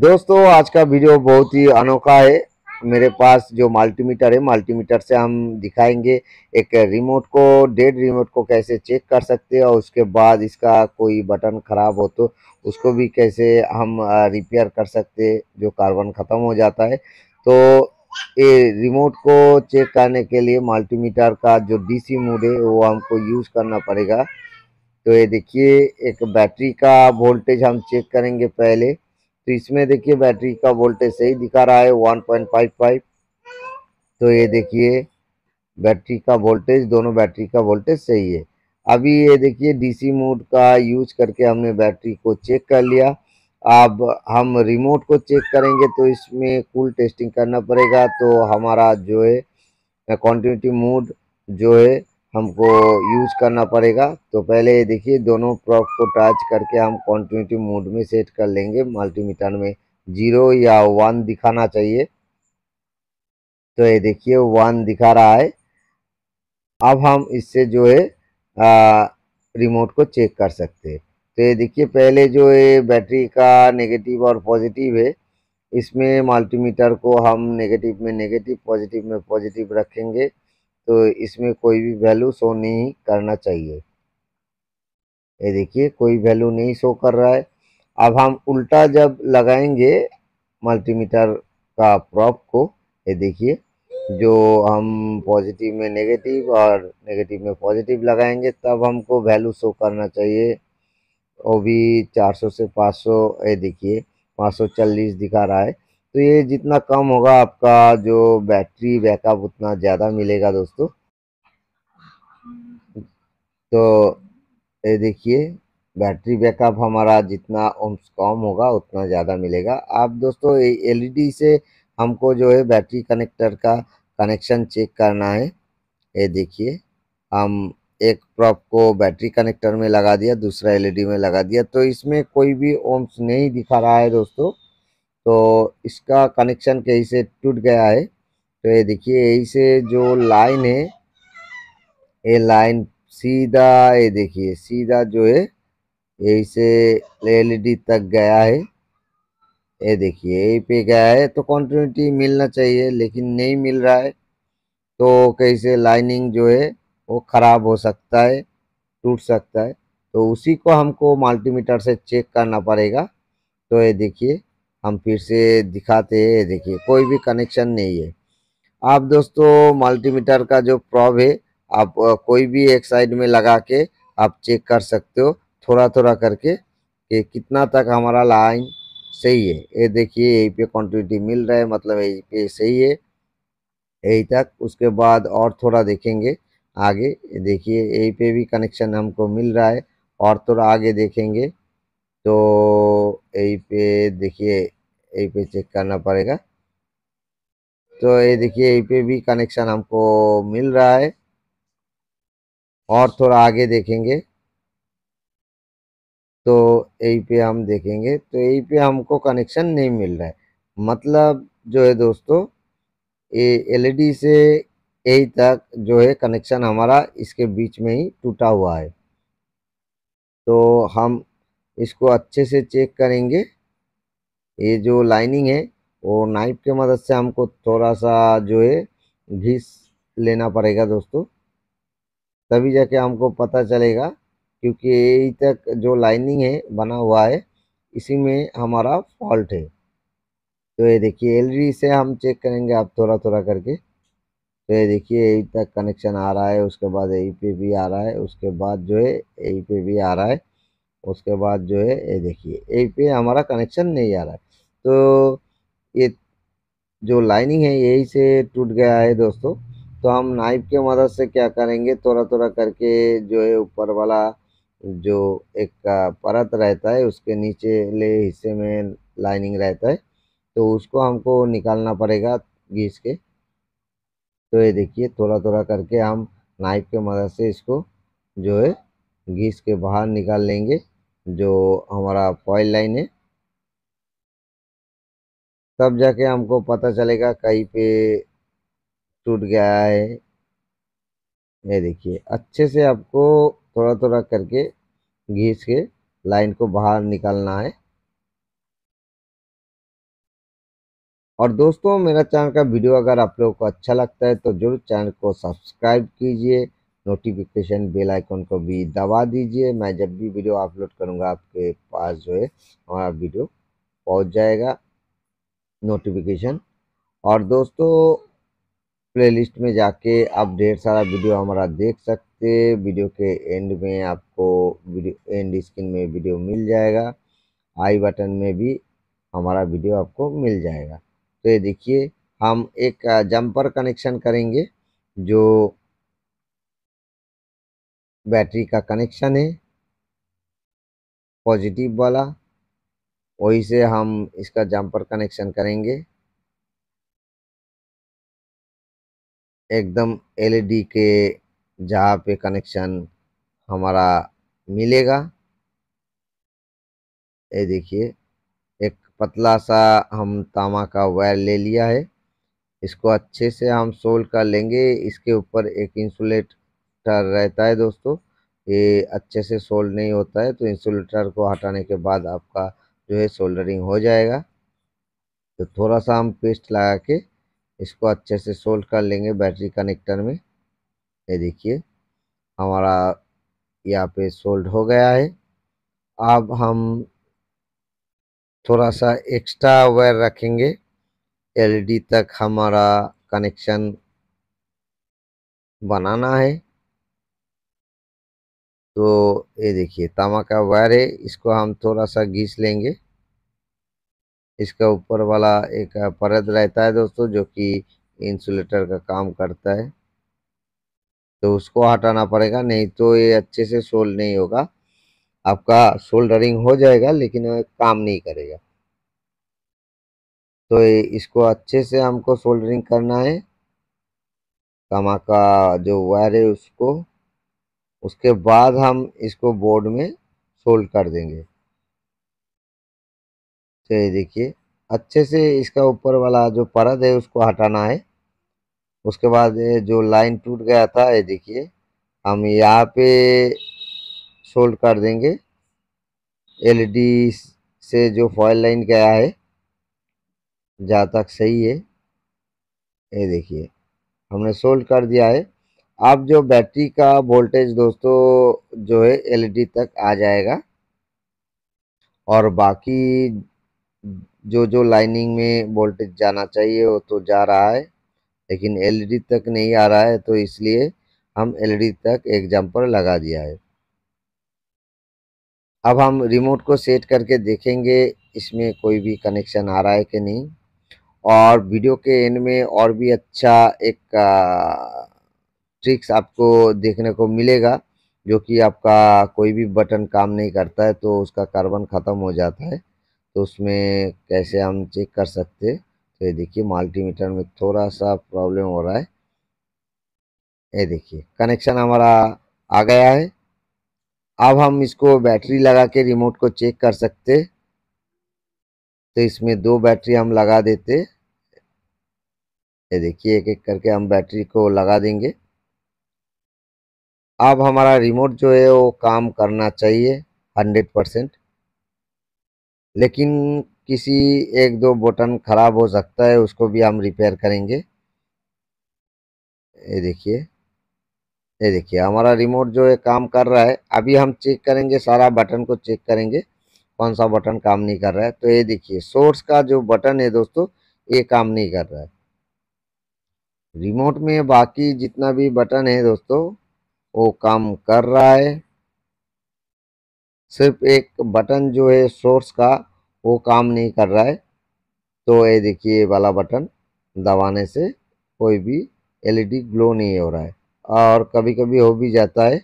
दोस्तों आज का वीडियो बहुत ही अनोखा है मेरे पास जो मल्टीमीटर है मल्टीमीटर से हम दिखाएंगे एक रिमोट को डेड रिमोट को कैसे चेक कर सकते हैं और उसके बाद इसका कोई बटन ख़राब हो तो उसको भी कैसे हम रिपेयर कर सकते जो कार्बन ख़त्म हो जाता है तो ये रिमोट को चेक करने के लिए मल्टीमीटर का जो डीसी मोड है वो हमको यूज़ करना पड़ेगा तो ये देखिए एक बैटरी का वोल्टेज हम चेक करेंगे पहले तो इसमें देखिए बैटरी का वोल्टेज सही दिखा रहा है 1.55 तो ये देखिए बैटरी का वोल्टेज दोनों बैटरी का वोल्टेज सही है अभी ये देखिए डीसी मोड का यूज करके हमने बैटरी को चेक कर लिया अब हम रिमोट को चेक करेंगे तो इसमें कूल टेस्टिंग करना पड़ेगा तो हमारा जो है कॉन्टिन्यूटी मोड जो है हमको यूज करना पड़ेगा तो पहले ये देखिए दोनों प्रॉप को टच करके हम कॉन्टिन्यूटी मोड में सेट कर लेंगे मल्टीमीटर में जीरो या वन दिखाना चाहिए तो ये देखिए वन दिखा रहा है अब हम इससे जो है आ, रिमोट को चेक कर सकते हैं तो ये देखिए पहले जो है बैटरी का नेगेटिव और पॉजिटिव है इसमें मल्टीमीटर को हम नेगेटिव में नेगेटिव पॉजिटिव में पॉजिटिव रखेंगे तो इसमें कोई भी वैल्यू शो नहीं करना चाहिए ये देखिए कोई वैल्यू नहीं शो कर रहा है अब हम उल्टा जब लगाएंगे मल्टीमीटर का प्रॉप को ये देखिए जो हम पॉजिटिव में नेगेटिव और नेगेटिव में पॉजिटिव लगाएंगे तब हमको वैल्यू शो करना चाहिए वो भी 400 से 500 ये देखिए पाँच दिखा रहा है तो ये जितना कम होगा आपका जो बैटरी बैकअप उतना ज़्यादा मिलेगा दोस्तों तो ये देखिए बैटरी बैकअप हमारा जितना ओम्स कम होगा उतना ज़्यादा मिलेगा आप दोस्तों एलईडी e से हमको जो है बैटरी कनेक्टर का कनेक्शन चेक करना है ये देखिए हम एक प्रॉप को बैटरी कनेक्टर में लगा दिया दूसरा एलईडी e में लगा दिया तो इसमें कोई भी ओम्स नहीं दिखा रहा है दोस्तों तो इसका कनेक्शन कहीं से टूट गया है तो ये देखिए यही से जो लाइन है ये लाइन सीधा ये देखिए सीधा जो है यही से एलईडी तक गया है ये देखिए यही पे गया है तो कंटिन्यूटी मिलना चाहिए लेकिन नहीं मिल रहा है तो कैसे लाइनिंग जो है वो ख़राब हो सकता है टूट सकता है तो उसी को हमको मल्टीमीटर से चेक करना पड़ेगा तो ये देखिए हम फिर से दिखाते हैं देखिए कोई भी कनेक्शन नहीं है आप दोस्तों मल्टीमीटर का जो प्रॉब है आप कोई भी एक साइड में लगा के आप चेक कर सकते हो थोड़ा थोड़ा करके कि कितना तक हमारा लाइन सही है ये देखिए यहीं पे क्वान्टिटी मिल रहा है मतलब यहीं पे सही है यही तक उसके बाद और थोड़ा देखेंगे आगे देखिए यहीं पे भी कनेक्शन हमको मिल रहा है और थोड़ा आगे देखेंगे तो यही पे देखिए यही पे चेक करना पड़ेगा तो ये देखिए यहीं पे भी कनेक्शन हमको मिल रहा है और थोड़ा आगे देखेंगे तो यहीं पे हम देखेंगे तो यहीं पे हमको कनेक्शन नहीं मिल रहा है मतलब जो है दोस्तों ये एलईडी e से यही तक जो है कनेक्शन हमारा इसके बीच में ही टूटा हुआ है तो हम इसको अच्छे से चेक करेंगे ये जो लाइनिंग है वो नाइफ के मदद से हमको थोड़ा सा जो है घिस लेना पड़ेगा दोस्तों तभी जाके हमको पता चलेगा क्योंकि यही तक जो लाइनिंग है बना हुआ है इसी में हमारा फॉल्ट है तो ये देखिए एलरी से हम चेक करेंगे आप थोड़ा थोड़ा करके तो ये देखिए यही तक कनेक्शन आ रहा है उसके बाद यही पे भी आ रहा है उसके बाद जो है यही पे भी आ रहा है उसके बाद जो है ये देखिए ये पे हमारा कनेक्शन नहीं आ रहा है तो ये जो लाइनिंग है यही से टूट गया है दोस्तों तो हम नाइफ के मदद से क्या करेंगे थोड़ा थोड़ा करके जो है ऊपर वाला जो एक परत रहता है उसके नीचे ले हिस्से में लाइनिंग रहता है तो उसको हमको निकालना पड़ेगा घीस के तो ये देखिए थोड़ा थोड़ा करके हम नाइफ के मदद से इसको जो है घीस के बाहर निकाल लेंगे जो हमारा फॉइल लाइन है तब जाके हमको पता चलेगा कहीं पे टूट गया है ये देखिए अच्छे से आपको थोड़ा थोड़ा करके घीस के लाइन को बाहर निकालना है और दोस्तों मेरा चैनल का वीडियो अगर आप लोगों को अच्छा लगता है तो जरूर चैनल को सब्सक्राइब कीजिए नोटिफिकेशन बेल आइकॉन को भी दबा दीजिए मैं जब भी वीडियो अपलोड करूँगा आपके पास जो है हमारा वीडियो पहुँच जाएगा नोटिफिकेशन और दोस्तों प्लेलिस्ट में जाके आप ढेर सारा वीडियो हमारा देख सकते वीडियो के एंड में आपको वीडियो एंड स्क्रीन में वीडियो मिल जाएगा आई बटन में भी हमारा वीडियो आपको मिल जाएगा तो ये देखिए हम एक जंपर कनेक्शन करेंगे जो बैटरी का कनेक्शन है पॉजिटिव वाला वही से हम इसका जम्पर कनेक्शन करेंगे एकदम एलईडी के जहाँ पे कनेक्शन हमारा मिलेगा ये देखिए एक पतला सा हम तामा का वायर ले लिया है इसको अच्छे से हम सोल्ड कर लेंगे इसके ऊपर एक इंसुलेट इंसुलेटर रहता है दोस्तों ये अच्छे से सोल्ड नहीं होता है तो इंसुलेटर को हटाने के बाद आपका जो है सोल्डरिंग हो जाएगा तो थोड़ा सा हम पेस्ट लगा के इसको अच्छे से सोल्ड कर लेंगे बैटरी कनेक्टर में ये देखिए हमारा यहाँ पे सोल्ड हो गया है अब हम थोड़ा सा एक्स्ट्रा वायर रखेंगे एलईडी e तक हमारा कनेक्शन बनाना है तो ये देखिए तामा का वायर है इसको हम थोड़ा सा घीस लेंगे इसका ऊपर वाला एक परत रहता है दोस्तों जो कि इंसुलेटर का काम करता है तो उसको हटाना पड़ेगा नहीं तो ये अच्छे से सोल्ड नहीं होगा आपका सोल्डरिंग हो जाएगा लेकिन काम नहीं करेगा तो इसको अच्छे से हमको सोल्डरिंग करना है कमा का जो वायर है उसको उसके बाद हम इसको बोर्ड में सोल्ड कर देंगे चलिए तो देखिए अच्छे से इसका ऊपर वाला जो परत है उसको हटाना है उसके बाद जो लाइन टूट गया था ये देखिए हम यहाँ पे सोल्ड कर देंगे एलईडी से जो फॉयल लाइन गया है जहाँ तक सही है ये देखिए हमने सोल्ड कर दिया है अब जो बैटरी का वोल्टेज दोस्तों जो है एलईडी तक आ जाएगा और बाकी जो जो लाइनिंग में वोल्टेज जाना चाहिए वो तो जा रहा है लेकिन एलईडी तक नहीं आ रहा है तो इसलिए हम एलईडी तक एक जम्पर लगा दिया है अब हम रिमोट को सेट करके देखेंगे इसमें कोई भी कनेक्शन आ रहा है कि नहीं और वीडियो के एंड में और भी अच्छा एक ट्रिक्स आपको देखने को मिलेगा जो कि आपका कोई भी बटन काम नहीं करता है तो उसका कार्बन ख़त्म हो जाता है तो उसमें कैसे हम चेक कर सकते तो ये देखिए मल्टीमीटर में थोड़ा सा प्रॉब्लम हो रहा है ये देखिए कनेक्शन हमारा आ गया है अब हम इसको बैटरी लगा के रिमोट को चेक कर सकते तो इसमें दो बैटरी हम लगा देते ये देखिए एक एक करके हम बैटरी को लगा देंगे अब हमारा रिमोट जो है वो काम करना चाहिए हंड्रेड परसेंट लेकिन किसी एक दो बटन ख़राब हो सकता है उसको भी हम रिपेयर करेंगे ये देखिए ये देखिए हमारा रिमोट जो है काम कर रहा है अभी हम चेक करेंगे सारा बटन को चेक करेंगे कौन सा बटन काम नहीं कर रहा है तो ये देखिए सोर्स का जो बटन है दोस्तों ये काम नहीं कर रहा है रिमोट में बाकी जितना भी बटन है दोस्तों वो काम कर रहा है सिर्फ एक बटन जो है सोर्स का वो काम नहीं कर रहा है तो ये देखिए वाला बटन दबाने से कोई भी एलईडी ग्लो नहीं हो रहा है और कभी कभी हो भी जाता है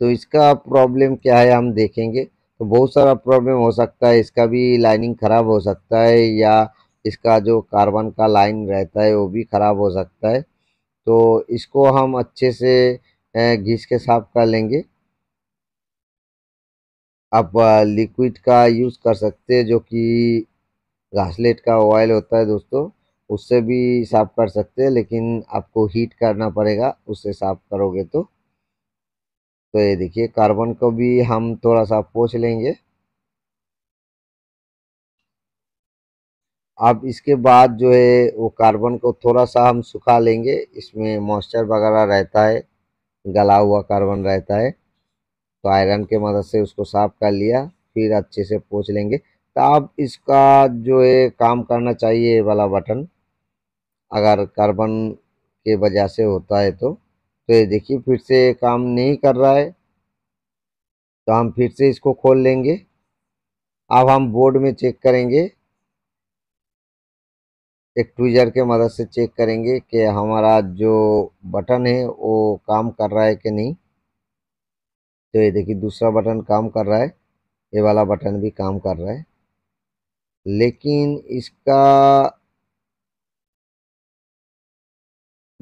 तो इसका प्रॉब्लम क्या है हम देखेंगे तो बहुत सारा प्रॉब्लम हो सकता है इसका भी लाइनिंग ख़राब हो सकता है या इसका जो कार्बन का लाइन रहता है वो भी ख़राब हो सकता है तो इसको हम अच्छे से घिस के साफ कर लेंगे आप लिक्विड का यूज़ कर सकते हैं जो कि घासलेट का ऑयल होता है दोस्तों उससे भी साफ कर सकते हैं लेकिन आपको हीट करना पड़ेगा उससे साफ करोगे तो तो ये देखिए कार्बन को भी हम थोड़ा सा पोछ लेंगे अब इसके बाद जो है वो कार्बन को थोड़ा सा हम सुखा लेंगे इसमें मॉइस्चर वगैरह रहता है गला हुआ कार्बन रहता है तो आयरन के मदद से उसको साफ कर लिया फिर अच्छे से पोछ लेंगे तो अब इसका जो है काम करना चाहिए वाला बटन अगर कार्बन के वजह से होता है तो तो ये देखिए फिर से काम नहीं कर रहा है तो हम फिर से इसको खोल लेंगे अब हम बोर्ड में चेक करेंगे एक ट्वीज़र के मदद से चेक करेंगे कि हमारा जो बटन है वो काम कर रहा है कि नहीं तो ये देखिए दूसरा बटन काम कर रहा है ये वाला बटन भी काम कर रहा है लेकिन इसका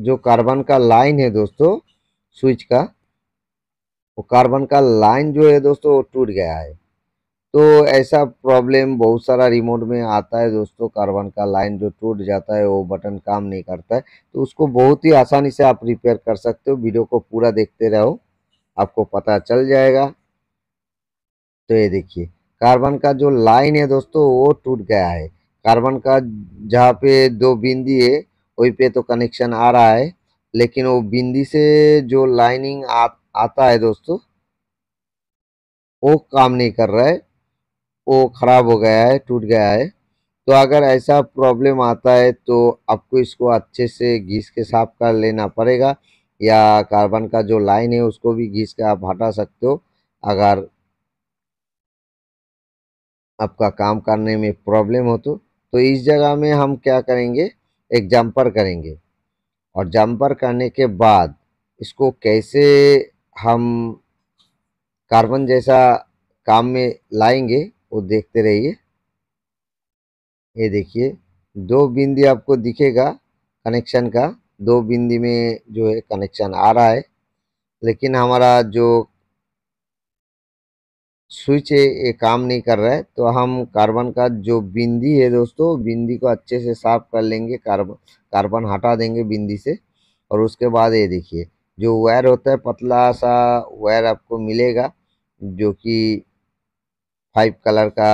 जो कार्बन का लाइन है दोस्तों स्विच का वो कार्बन का लाइन जो है दोस्तों वो टूट गया है तो ऐसा प्रॉब्लम बहुत सारा रिमोट में आता है दोस्तों कार्बन का लाइन जो टूट जाता है वो बटन काम नहीं करता है तो उसको बहुत ही आसानी से आप रिपेयर कर सकते हो वीडियो को पूरा देखते रहो आपको पता चल जाएगा तो ये देखिए कार्बन का जो लाइन है दोस्तों वो टूट गया है कार्बन का जहाँ पे दो बिंदी है वहीं पे तो कनेक्शन आ रहा है लेकिन वो बिंदी से जो लाइनिंग आ, आता है दोस्तों वो काम नहीं कर रहा है वो ख़राब हो गया है टूट गया है तो अगर ऐसा प्रॉब्लम आता है तो आपको इसको अच्छे से घीस के साफ कर लेना पड़ेगा या कार्बन का जो लाइन है उसको भी घीस के आप हटा सकते हो अगर आपका काम करने में प्रॉब्लम हो तो तो इस जगह में हम क्या करेंगे एक जंपर करेंगे और जंपर करने के बाद इसको कैसे हम कार्बन जैसा काम में लाएंगे वो देखते रहिए ये देखिए दो बिंदी आपको दिखेगा कनेक्शन का दो बिंदी में जो है कनेक्शन आ रहा है लेकिन हमारा जो स्विच है ये काम नहीं कर रहा है तो हम कार्बन का जो बिंदी है दोस्तों बिंदी को अच्छे से साफ कर लेंगे कार्बन कार्बन हटा देंगे बिंदी से और उसके बाद ये देखिए जो वायर होता है पतला सा वायर आपको मिलेगा जो कि फाइव कलर का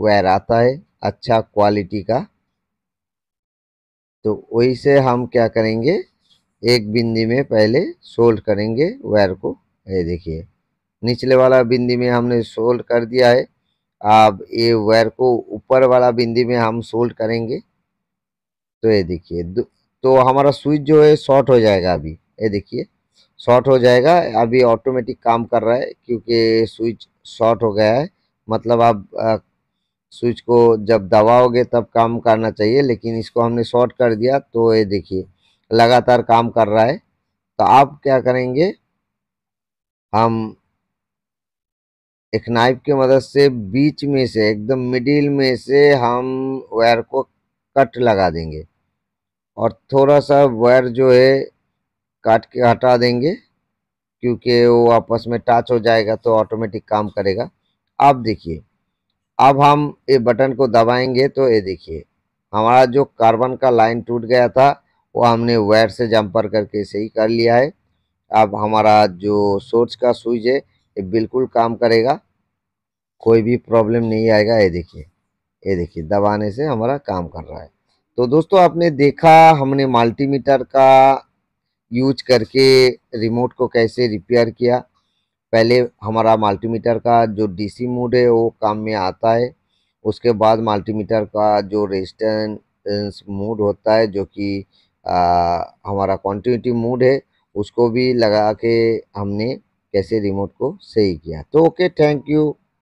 वायर आता है अच्छा क्वालिटी का तो वही से हम क्या करेंगे एक बिंदी में पहले सोल्ड करेंगे वायर को ये देखिए निचले वाला बिंदी में हमने सोल्ड कर दिया है अब ये वायर को ऊपर वाला बिंदी में हम सोल्ड करेंगे तो ये देखिए तो हमारा स्विच जो है शॉर्ट हो जाएगा अभी ये देखिए शॉर्ट हो जाएगा अभी ऑटोमेटिक काम कर रहा है क्योंकि स्विच शॉर्ट हो गया है मतलब आप स्विच को जब दबाओगे तब काम करना चाहिए लेकिन इसको हमने शॉर्ट कर दिया तो ये देखिए लगातार काम कर रहा है तो आप क्या करेंगे हम एक नाइफ की मदद से बीच में से एकदम मिडिल में से हम वायर को कट लगा देंगे और थोड़ा सा वायर जो है काट के हटा देंगे क्योंकि वो आपस में टच हो जाएगा तो ऑटोमेटिक काम करेगा अब देखिए अब हम ये बटन को दबाएंगे तो ये देखिए हमारा जो कार्बन का लाइन टूट गया था वो हमने वायर से जंपर करके सही कर लिया है अब हमारा जो सोर्स का स्विच है ये बिल्कुल काम करेगा कोई भी प्रॉब्लम नहीं आएगा ये देखिए ये देखिए दबाने से हमारा काम कर रहा है तो दोस्तों आपने देखा हमने मल्टीमीटर का यूज करके रिमोट को कैसे रिपेयर किया पहले हमारा मल्टीमीटर का जो डीसी मोड है वो काम में आता है उसके बाद मल्टीमीटर का जो रेजिस्टेंस मोड होता है जो कि हमारा कॉन्टिन्यूटी मोड है उसको भी लगा के हमने कैसे रिमोट को सही किया तो ओके थैंक यू